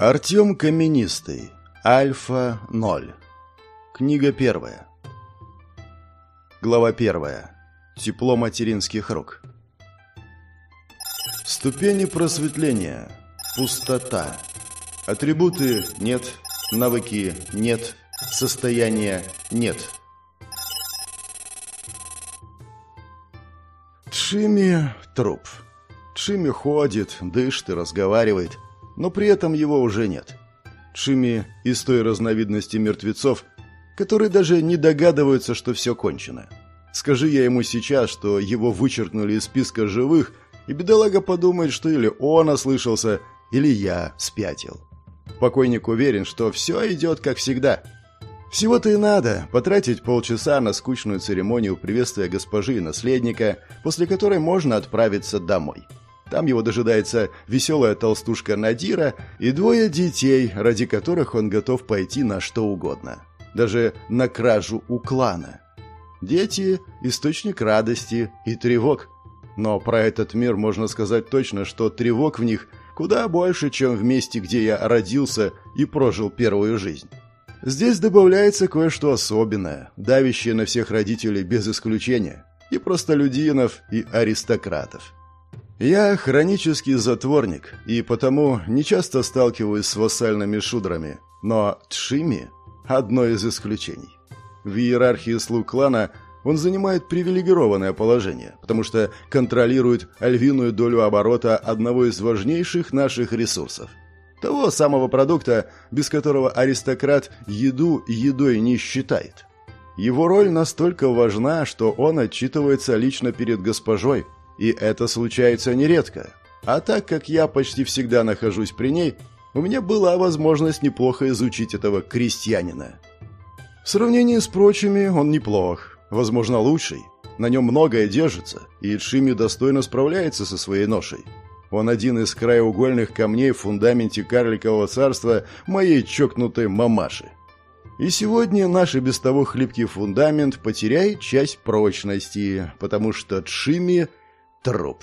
Артем Каменистый. Альфа-0. Книга первая. Глава первая. Тепло материнских рук. Ступени просветления. Пустота. Атрибуты – нет. Навыки – нет. Состояние – нет. Шими – труп. Шими ходит, дышит и разговаривает – но при этом его уже нет. Чими из той разновидности мертвецов, которые даже не догадываются, что все кончено. Скажи я ему сейчас, что его вычеркнули из списка живых, и бедолага подумает, что или он ослышался, или я спятил. Покойник уверен, что все идет как всегда. Всего-то и надо потратить полчаса на скучную церемонию приветствия госпожи и наследника, после которой можно отправиться домой. Там его дожидается веселая толстушка Надира и двое детей, ради которых он готов пойти на что угодно. Даже на кражу у клана. Дети – источник радости и тревог. Но про этот мир можно сказать точно, что тревог в них куда больше, чем в месте, где я родился и прожил первую жизнь. Здесь добавляется кое-что особенное, давящее на всех родителей без исключения, и простолюдинов, и аристократов. Я хронический затворник, и потому нечасто сталкиваюсь с вассальными шудрами, но Тшими – одно из исключений. В иерархии слуг клана он занимает привилегированное положение, потому что контролирует львиную долю оборота одного из важнейших наших ресурсов – того самого продукта, без которого аристократ еду едой не считает. Его роль настолько важна, что он отчитывается лично перед госпожой, и это случается нередко. А так как я почти всегда нахожусь при ней, у меня была возможность неплохо изучить этого крестьянина. В сравнении с прочими он неплох, возможно, лучший. На нем многое держится, и Ичими достойно справляется со своей ношей. Он один из краеугольных камней в фундаменте карликового царства моей чокнутой мамаши. И сегодня наш и без того хлипкий фундамент потеряет часть прочности, потому что Тшими труп.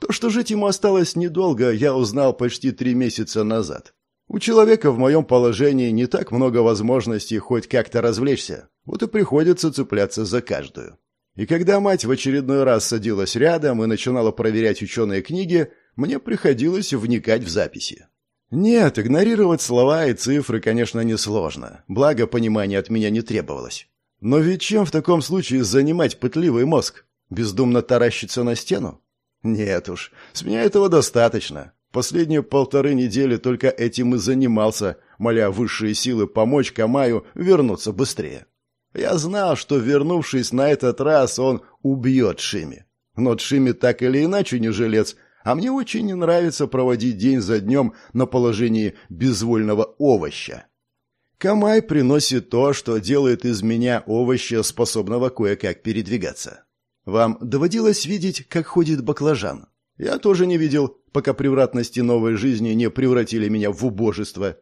То, что жить ему осталось недолго, я узнал почти три месяца назад. У человека в моем положении не так много возможностей хоть как-то развлечься, вот и приходится цепляться за каждую. И когда мать в очередной раз садилась рядом и начинала проверять ученые книги, мне приходилось вникать в записи. Нет, игнорировать слова и цифры, конечно, несложно, благо понимания от меня не требовалось. Но ведь чем в таком случае занимать пытливый мозг? Бездумно таращиться на стену? Нет уж, с меня этого достаточно. Последние полторы недели только этим и занимался, моля высшие силы помочь Камаю вернуться быстрее. Я знал, что, вернувшись на этот раз, он убьет Шими. Но Шими так или иначе не жилец, а мне очень не нравится проводить день за днем на положении безвольного овоща. Камай приносит то, что делает из меня овоща, способного кое-как передвигаться. Вам доводилось видеть, как ходит баклажан? Я тоже не видел, пока превратности новой жизни не превратили меня в убожество.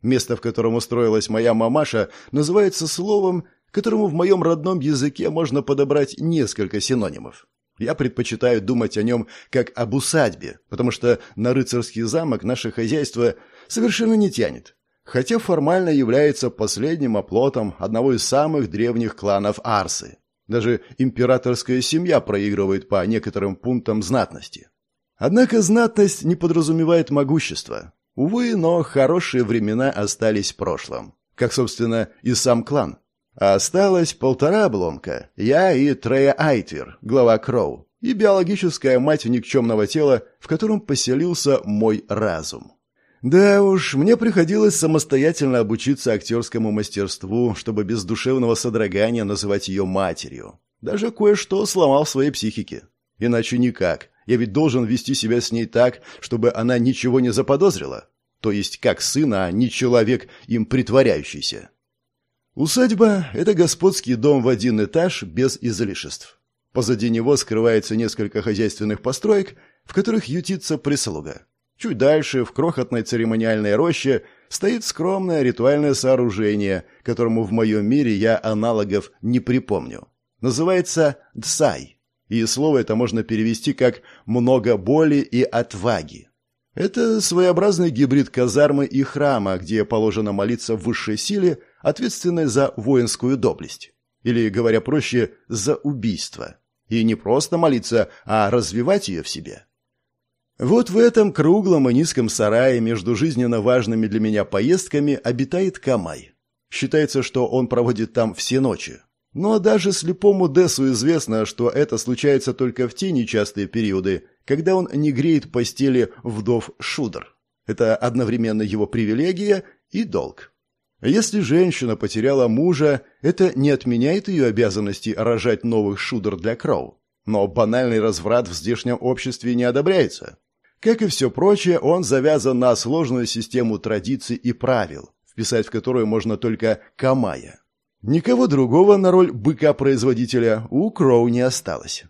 Место, в котором устроилась моя мамаша, называется словом, которому в моем родном языке можно подобрать несколько синонимов. Я предпочитаю думать о нем как об усадьбе, потому что на рыцарский замок наше хозяйство совершенно не тянет, хотя формально является последним оплотом одного из самых древних кланов Арсы. Даже императорская семья проигрывает по некоторым пунктам знатности. Однако знатность не подразумевает могущество. Увы, но хорошие времена остались в прошлом. Как, собственно, и сам клан. А осталось полтора обломка. Я и Трея Айтвер, глава Кроу, и биологическая мать никчемного тела, в котором поселился мой разум. Да уж, мне приходилось самостоятельно обучиться актерскому мастерству, чтобы без душевного содрогания называть ее матерью. Даже кое-что сломал в своей психике. Иначе никак. Я ведь должен вести себя с ней так, чтобы она ничего не заподозрила. То есть как сына, а не человек, им притворяющийся. Усадьба – это господский дом в один этаж без излишеств. Позади него скрывается несколько хозяйственных построек, в которых ютится прислуга. Чуть дальше, в крохотной церемониальной роще, стоит скромное ритуальное сооружение, которому в моем мире я аналогов не припомню. Называется «дсай», и слово это можно перевести как «много боли и отваги». Это своеобразный гибрид казармы и храма, где положено молиться в высшей силе, ответственной за воинскую доблесть. Или, говоря проще, за убийство. И не просто молиться, а развивать ее в себе. Вот в этом круглом и низком сарае между жизненно важными для меня поездками обитает Камай. Считается, что он проводит там все ночи. Но даже слепому Десу известно, что это случается только в те нечастые периоды, когда он не греет постели вдов Шудр. Это одновременно его привилегия и долг. Если женщина потеряла мужа, это не отменяет ее обязанности рожать новых Шудр для Кроу. Но банальный разврат в здешнем обществе не одобряется. Как и все прочее, он завязан на сложную систему традиций и правил, вписать в которую можно только Камая. Никого другого на роль быка-производителя у Кроу не осталось.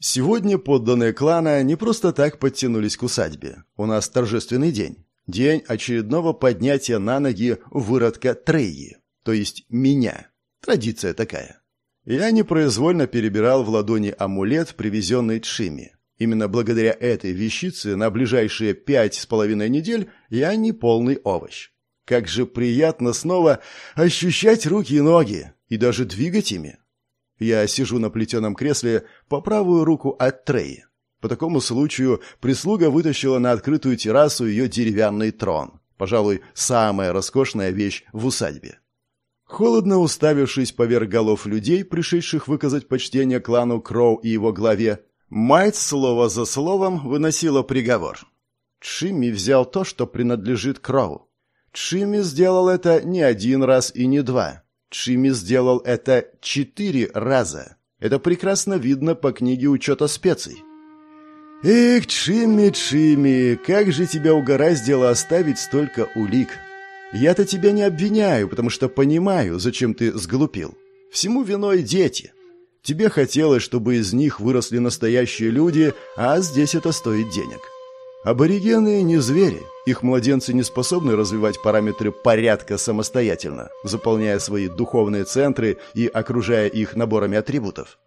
Сегодня подданные клана не просто так подтянулись к усадьбе. У нас торжественный день. День очередного поднятия на ноги выродка Трейи, то есть меня. Традиция такая. Я непроизвольно перебирал в ладони амулет, привезенный Тшими. Именно благодаря этой вещице на ближайшие пять с половиной недель я не полный овощ. Как же приятно снова ощущать руки и ноги, и даже двигать ими. Я сижу на плетеном кресле по правую руку от Треи. По такому случаю прислуга вытащила на открытую террасу ее деревянный трон. Пожалуй, самая роскошная вещь в усадьбе. Холодно уставившись поверх голов людей, пришедших выказать почтение клану Кроу и его главе, Мать слово за словом выносила приговор. Чимми взял то, что принадлежит Кроу. Чимми сделал это не один раз и не два. Чимми сделал это четыре раза. Это прекрасно видно по книге учета специй. «Эх, Чимми, Чимми, как же тебя угораздило оставить столько улик! Я-то тебя не обвиняю, потому что понимаю, зачем ты сглупил. Всему виной дети. Тебе хотелось, чтобы из них выросли настоящие люди, а здесь это стоит денег. Аборигены не звери, их младенцы не способны развивать параметры порядка самостоятельно, заполняя свои духовные центры и окружая их наборами атрибутов.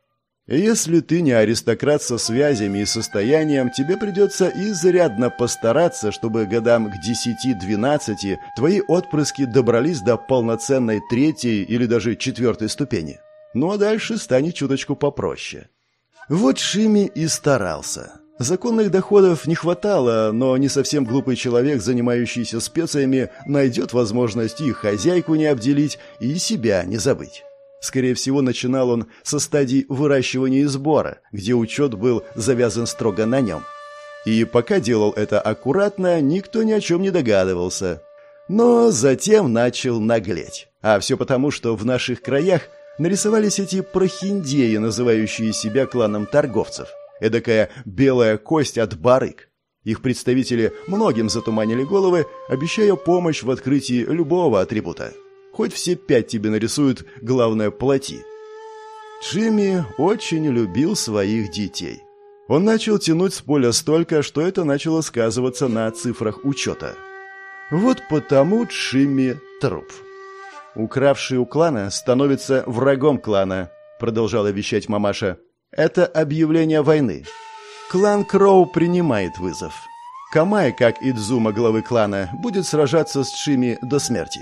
Если ты не аристократ со связями и состоянием, тебе придется изрядно постараться, чтобы годам к 10-12 твои отпрыски добрались до полноценной третьей или даже четвертой ступени. Ну а дальше станет чуточку попроще. Вот Шими и старался. Законных доходов не хватало, но не совсем глупый человек, занимающийся специями, найдет возможность и хозяйку не обделить, и себя не забыть. Скорее всего, начинал он со стадии выращивания и сбора, где учет был завязан строго на нем. И пока делал это аккуратно, никто ни о чем не догадывался. Но затем начал наглеть. А все потому, что в наших краях – нарисовались эти прохиндеи, называющие себя кланом торговцев. Эдакая белая кость от барыг. Их представители многим затуманили головы, обещая помощь в открытии любого атрибута. Хоть все пять тебе нарисуют, главное – плати. Джимми очень любил своих детей. Он начал тянуть с поля столько, что это начало сказываться на цифрах учета. Вот потому Джимми труп. «Укравший у клана становится врагом клана», — продолжала вещать мамаша. «Это объявление войны. Клан Кроу принимает вызов. Камай, как и Дзума главы клана, будет сражаться с Чими до смерти.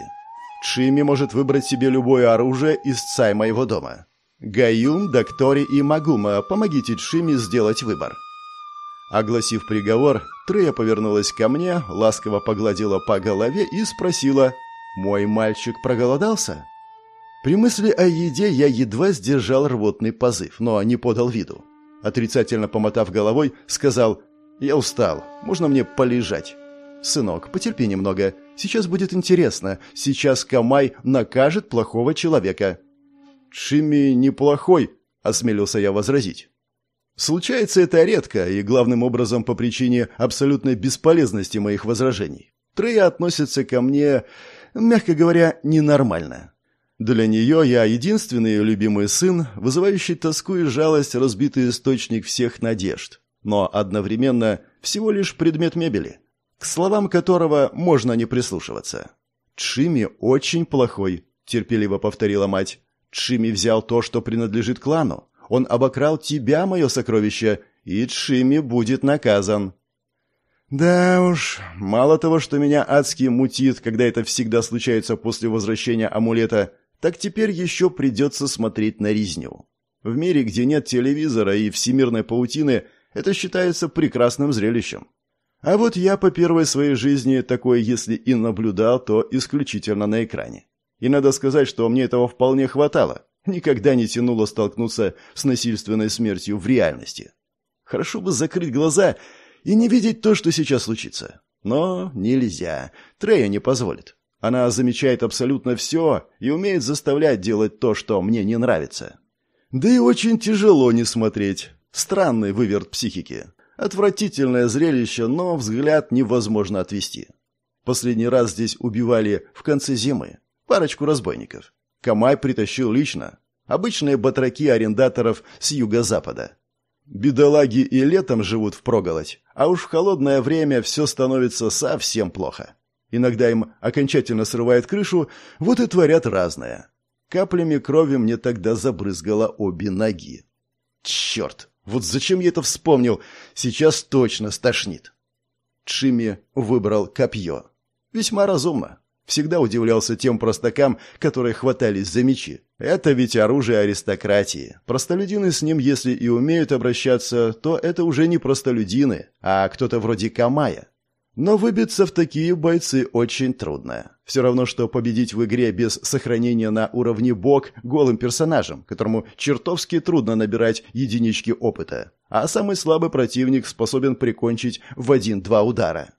Чими может выбрать себе любое оружие из цай моего дома. Гаюн, доктори и Магума, помогите Чими сделать выбор». Огласив приговор, Трея повернулась ко мне, ласково погладила по голове и спросила — мой мальчик проголодался? При мысли о еде я едва сдержал рвотный позыв, но не подал виду. Отрицательно помотав головой, сказал «Я устал, можно мне полежать?» «Сынок, потерпи немного, сейчас будет интересно, сейчас Камай накажет плохого человека». «Шими неплохой», — осмелился я возразить. Случается это редко и главным образом по причине абсолютной бесполезности моих возражений. Трея относится ко мне мягко говоря, ненормально. Для нее я единственный ее любимый сын, вызывающий тоску и жалость разбитый источник всех надежд, но одновременно всего лишь предмет мебели, к словам которого можно не прислушиваться. «Чими очень плохой», — терпеливо повторила мать. «Чими взял то, что принадлежит клану. Он обокрал тебя, мое сокровище, и Чими будет наказан». Да уж, мало того, что меня адски мутит, когда это всегда случается после возвращения амулета, так теперь еще придется смотреть на резню. В мире, где нет телевизора и всемирной паутины, это считается прекрасным зрелищем. А вот я по первой своей жизни такое, если и наблюдал, то исключительно на экране. И надо сказать, что мне этого вполне хватало. Никогда не тянуло столкнуться с насильственной смертью в реальности. Хорошо бы закрыть глаза и не видеть то, что сейчас случится. Но нельзя. Трея не позволит. Она замечает абсолютно все и умеет заставлять делать то, что мне не нравится. Да и очень тяжело не смотреть. Странный выверт психики. Отвратительное зрелище, но взгляд невозможно отвести. Последний раз здесь убивали в конце зимы. Парочку разбойников. Камай притащил лично. Обычные батраки арендаторов с юго-запада. Бедолаги и летом живут впроголодь, а уж в холодное время все становится совсем плохо. Иногда им окончательно срывает крышу, вот и творят разное. Каплями крови мне тогда забрызгало обе ноги. Черт, вот зачем я это вспомнил? Сейчас точно стошнит. Чими выбрал копье. Весьма разумно. Всегда удивлялся тем простакам, которые хватались за мечи. Это ведь оружие аристократии. Простолюдины с ним, если и умеют обращаться, то это уже не простолюдины, а кто-то вроде Камая. Но выбиться в такие бойцы очень трудно. Все равно, что победить в игре без сохранения на уровне бог голым персонажем, которому чертовски трудно набирать единички опыта. А самый слабый противник способен прикончить в один-два удара.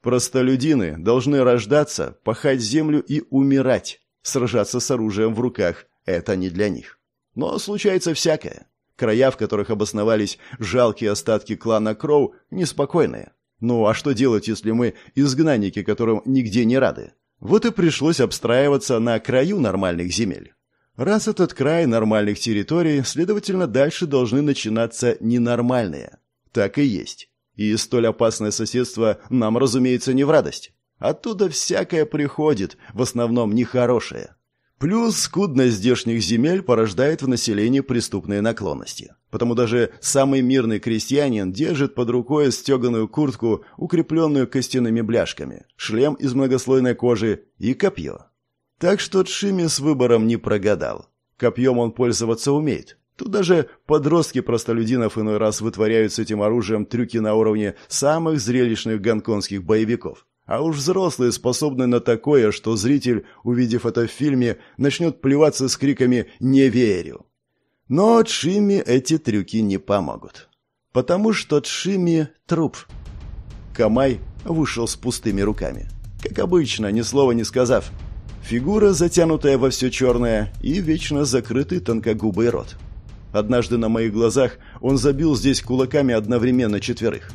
Простолюдины должны рождаться, пахать землю и умирать, сражаться с оружием в руках, это не для них. Но случается всякое. Края, в которых обосновались жалкие остатки клана Кроу, неспокойные. Ну а что делать, если мы изгнанники, которым нигде не рады? Вот и пришлось обстраиваться на краю нормальных земель. Раз этот край нормальных территорий, следовательно, дальше должны начинаться ненормальные. Так и есть. И столь опасное соседство нам, разумеется, не в радость. Оттуда всякое приходит, в основном нехорошее. Плюс скудность здешних земель порождает в населении преступные наклонности. Потому даже самый мирный крестьянин держит под рукой стеганую куртку, укрепленную костяными бляшками, шлем из многослойной кожи и копье. Так что Тшими с выбором не прогадал. Копьем он пользоваться умеет. Тут даже подростки простолюдинов иной раз вытворяют с этим оружием трюки на уровне самых зрелищных гонконгских боевиков. А уж взрослые способны на такое, что зритель, увидев это в фильме, начнет плеваться с криками «Не верю!». Но Чимми эти трюки не помогут. Потому что Чимми – труп. Камай вышел с пустыми руками. Как обычно, ни слова не сказав. Фигура, затянутая во все черное, и вечно закрытый тонкогубый рот. Однажды на моих глазах он забил здесь кулаками одновременно четверых.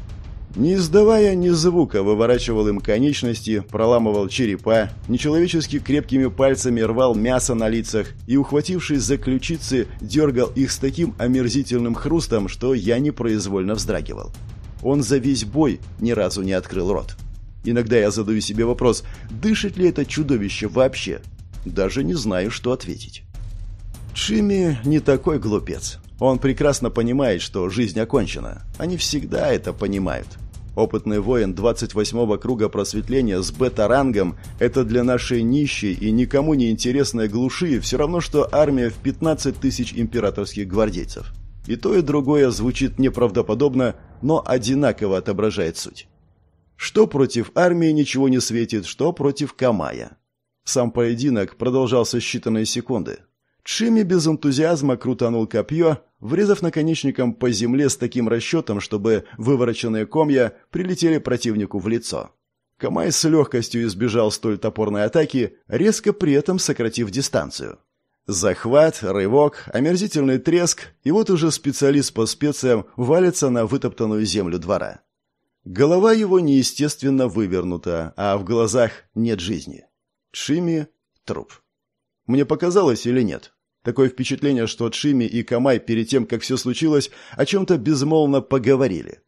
Не издавая ни звука, выворачивал им конечности, проламывал черепа, нечеловечески крепкими пальцами рвал мясо на лицах и, ухватившись за ключицы, дергал их с таким омерзительным хрустом, что я непроизвольно вздрагивал. Он за весь бой ни разу не открыл рот. Иногда я задаю себе вопрос, дышит ли это чудовище вообще? Даже не знаю, что ответить. Джимми не такой глупец. Он прекрасно понимает, что жизнь окончена. Они всегда это понимают. Опытный воин 28-го круга просветления с бета-рангом – это для нашей нищей и никому не интересной глуши все равно, что армия в 15 тысяч императорских гвардейцев. И то, и другое звучит неправдоподобно, но одинаково отображает суть. Что против армии ничего не светит, что против Камая. Сам поединок продолжался считанные секунды. Чими без энтузиазма крутанул копье, врезав наконечником по земле с таким расчетом, чтобы вывороченные комья прилетели противнику в лицо. Камай с легкостью избежал столь топорной атаки, резко при этом сократив дистанцию. Захват, рывок, омерзительный треск, и вот уже специалист по специям валится на вытоптанную землю двора. Голова его неестественно вывернута, а в глазах нет жизни. Шими — труп. Мне показалось или нет? Такое впечатление, что Шими и Камай перед тем, как все случилось, о чем-то безмолвно поговорили.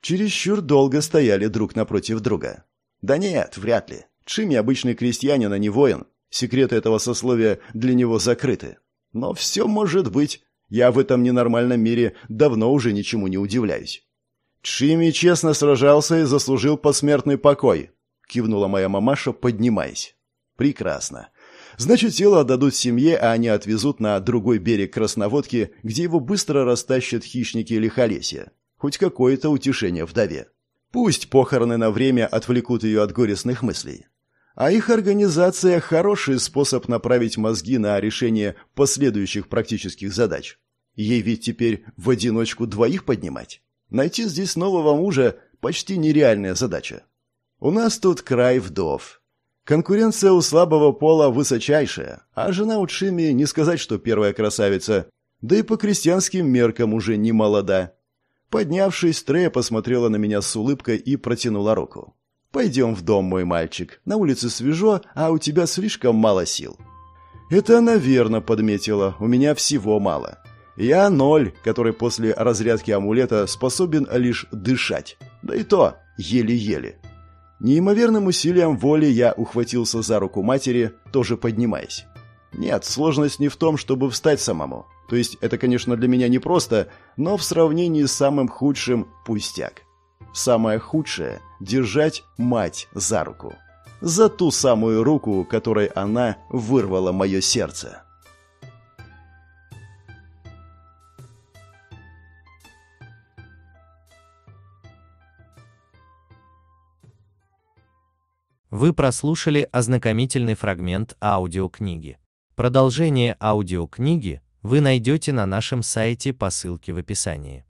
Чересчур долго стояли друг напротив друга. Да нет, вряд ли. Чими обычный крестьянин, а не воин. Секреты этого сословия для него закрыты. Но все может быть. Я в этом ненормальном мире давно уже ничему не удивляюсь. Чими честно сражался и заслужил посмертный покой, кивнула моя мамаша, поднимаясь. Прекрасно. Значит, тело отдадут семье, а они отвезут на другой берег Красноводки, где его быстро растащат хищники лихолесья. Хоть какое-то утешение вдове. Пусть похороны на время отвлекут ее от горестных мыслей. А их организация – хороший способ направить мозги на решение последующих практических задач. Ей ведь теперь в одиночку двоих поднимать. Найти здесь нового мужа – почти нереальная задача. У нас тут край вдов. Конкуренция у слабого пола высочайшая, а жена у Тшими не сказать, что первая красавица, да и по крестьянским меркам уже не молода. Поднявшись, Трея посмотрела на меня с улыбкой и протянула руку. «Пойдем в дом, мой мальчик. На улице свежо, а у тебя слишком мало сил». Это она верно подметила, у меня всего мало. Я ноль, который после разрядки амулета способен лишь дышать. Да и то еле-еле. Неимоверным усилием воли я ухватился за руку матери, тоже поднимаясь. Нет, сложность не в том, чтобы встать самому. То есть это, конечно, для меня непросто, но в сравнении с самым худшим – пустяк. Самое худшее – держать мать за руку. За ту самую руку, которой она вырвала мое сердце. Вы прослушали ознакомительный фрагмент аудиокниги. Продолжение аудиокниги вы найдете на нашем сайте по ссылке в описании.